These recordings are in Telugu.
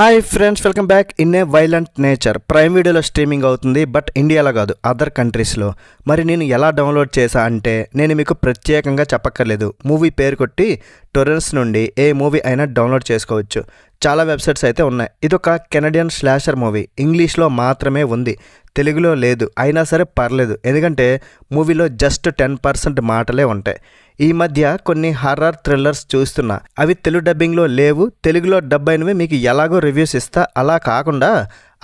hi friends welcome back in a violent nature prime వీడియోలో స్ట్రీమింగ్ అవుతుంది బట్ ఇండియాలో కాదు అదర్ కంట్రీస్లో మరి నేను ఎలా డౌన్లోడ్ చేశా అంటే నేను మీకు ప్రత్యేకంగా చెప్పక్కర్లేదు మూవీ పేరు కొట్టి టొరెన్స్ నుండి ఏ మూవీ అయినా డౌన్లోడ్ చేసుకోవచ్చు చాలా వెబ్సైట్స్ అయితే ఉన్నాయి ఇదొక కెనడియన్ స్లాషర్ మూవీ ఇంగ్లీష్లో మాత్రమే ఉంది తెలుగులో లేదు అయినా సరే పర్లేదు ఎందుకంటే మూవీలో జస్ట్ టెన్ పర్సెంట్ మాటలే ఉంటాయి ఈ మధ్య కొన్ని హర్రర్ థ్రిల్లర్స్ చూస్తున్నా అవి తెలుగు డబ్బింగ్లో లేవు తెలుగులో డబ్ అయినవి మీకు ఎలాగో రివ్యూస్ ఇస్తా అలా కాకుండా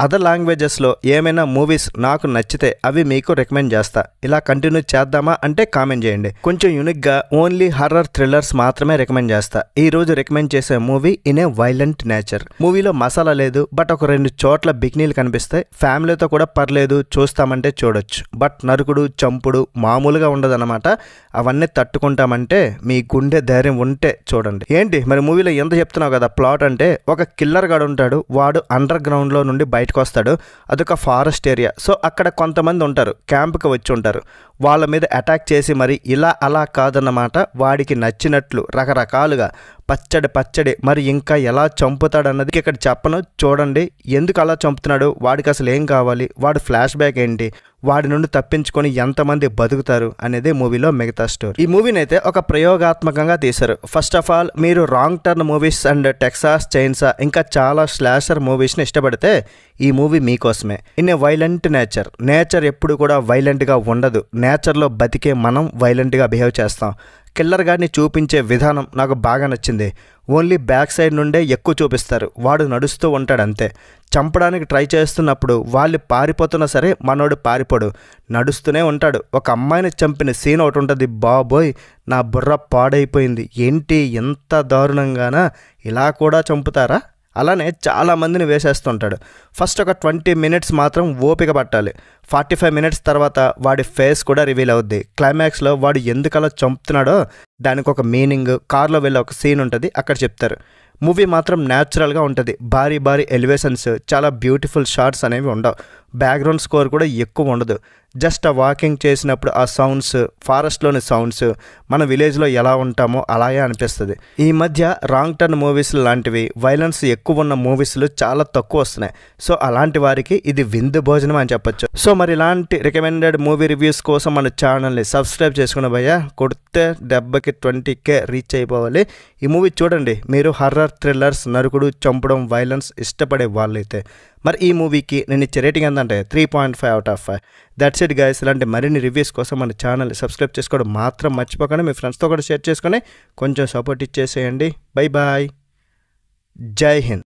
అదర్ లాంగ్వేజెస్లో ఏమైనా మూవీస్ నాకు నచ్చితే అవి మీకు రికమెండ్ చేస్తా ఇలా కంటిన్యూ చేద్దామా అంటే కామెంట్ చేయండి కొంచెం యూనిక్గా ఓన్లీ హర్రర్ థ్రిల్లర్స్ మాత్రమే రికమెండ్ చేస్తా ఈ రోజు రికమెండ్ చేసే movie in a violent nature మూవీలో మసాలా లేదు బట్ ఒక రెండు చోట్ల బిక్నీలు కనిపిస్తాయి ఫ్యామిలీతో కూడా పర్లేదు చూస్తామంటే చూడొచ్చు బట్ నరుకుడు చంపుడు మామూలుగా ఉండదన్నమాట అవన్నీ తట్టుకుంటాం చూపించామంటే మీ గుండె ధైర్యం ఉంటే చూడండి ఏంటి మరి మూవీలో ఎంత చెప్తున్నావు కదా ప్లాట్ అంటే ఒక కిల్లర్ గాడు ఉంటాడు వాడు అండర్ గ్రౌండ్ లో నుండి బయటకు వస్తాడు అదొక ఫారెస్ట్ ఏరియా సో అక్కడ కొంతమంది ఉంటారు క్యాంప్కి వచ్చి ఉంటారు వాళ్ళ మీద అటాక్ చేసి మరి ఇలా అలా కాదన్నమాట వాడికి నచ్చినట్లు రకరకాలుగా పచ్చడి పచ్చడి మరి ఇంకా ఎలా చంపుతాడన్నది ఇక్కడ చెప్పను చూడండి ఎందుకు అలా చంపుతున్నాడు వాడికి అసలు ఏం కావాలి వాడు ఫ్లాష్ బ్యాక్ ఏంటి వాడి నుండి తప్పించుకొని ఎంతమంది బతుకుతారు అనేది మూవీలో మిగతా స్టోరీ ఈ మూవీని అయితే ఒక ప్రయోగాత్మకంగా తీశారు ఫస్ట్ ఆఫ్ ఆల్ మీరు wrong turn movies and Texas chainsaw ఇంకా చాలా స్లాషర్ మూవీస్ని ఇష్టపడితే ఈ మూవీ మీకోసమే in a violent nature nature ఎప్పుడు కూడా వైలెంట్గా ఉండదు నేచర్లో బతికే మనం వైలెంట్గా బిహేవ్ చేస్తాం కిల్లర్ గారిని చూపించే విధానం నాకు బాగా నచ్చింది ఓన్లీ బ్యాక్ సైడ్ నుండే ఎక్కువ చూపిస్తారు వాడు నడుస్తూ ఉంటాడు అంతే చంపడానికి ట్రై చేస్తున్నప్పుడు వాళ్ళు పారిపోతున్నా సరే మనోడు పారిపోడు నడుస్తూనే ఉంటాడు ఒక అమ్మాయిని చంపిన సీన్ ఒకటి ఉంటుంది బాబోయ్ నా బుర్ర పాడైపోయింది ఏంటి ఎంత దారుణంగానా ఇలా కూడా చంపుతారా అలానే చాలామందిని వేసేస్తుంటాడు ఫస్ట్ ఒక ట్వంటీ మినిట్స్ మాత్రం ఓపిక పట్టాలి ఫార్టీ ఫైవ్ మినిట్స్ తర్వాత వాడి ఫేస్ కూడా రివీల్ అవుద్ది క్లైమాక్స్లో వాడు ఎందుకలా చంపుతున్నాడో దానికి ఒక మీనింగ్ కార్లో వెళ్ళే ఒక సీన్ ఉంటుంది అక్కడ చెప్తారు మూవీ మాత్రం న్యాచురల్గా ఉంటుంది భారీ భారీ ఎలివేషన్స్ చాలా బ్యూటిఫుల్ షార్ట్స్ అనేవి ఉండవు బ్యాక్గ్రౌండ్ స్కోర్ కూడా ఎక్కువ ఉండదు జస్ట్ ఆ వాకింగ్ చేసినప్పుడు ఆ సౌండ్స్ ఫారెస్ట్లోని సౌండ్స్ మన విలేజ్లో ఎలా ఉంటామో అలాగే అనిపిస్తుంది ఈ మధ్య రాంగ్ టర్న్ మూవీస్ లాంటివి వైలెన్స్ ఎక్కువ ఉన్న మూవీస్లు చాలా తక్కువ వస్తున్నాయి సో అలాంటి వారికి ఇది విందు భోజనం అని చెప్పొచ్చు సో మరి ఇలాంటి రికమెండెడ్ మూవీ రివ్యూస్ కోసం మన ఛానల్ని సబ్స్క్రైబ్ చేసుకున్న భయ్య కొడితే డెబ్బకి ట్వంటీ కే రీచ్ అయిపోవాలి ఈ మూవీ చూడండి మీరు హర్రర్ హారర్ థ్రిల్లర్స్ నరుకుడు చంపడం వైలెన్స్ ఇష్టపడే వాళ్ళైతే మరి ఈ మూవీకి నేను ఇచ్చే రేటింగ్ ఏంటంటే three point five out of five that's it guys ఇలాంటి మరిన్ని రివ్యూస్ కోసం మన ఛానల్ సబ్స్క్రైబ్ చేసుకోవడం మాత్రం మర్చిపోకండి మీ ఫ్రెండ్స్తో కూడా షేర్ చేసుకొని కొంచెం సపోర్ట్ ఇచ్చేసేయండి బై బాయ్ జై హింద్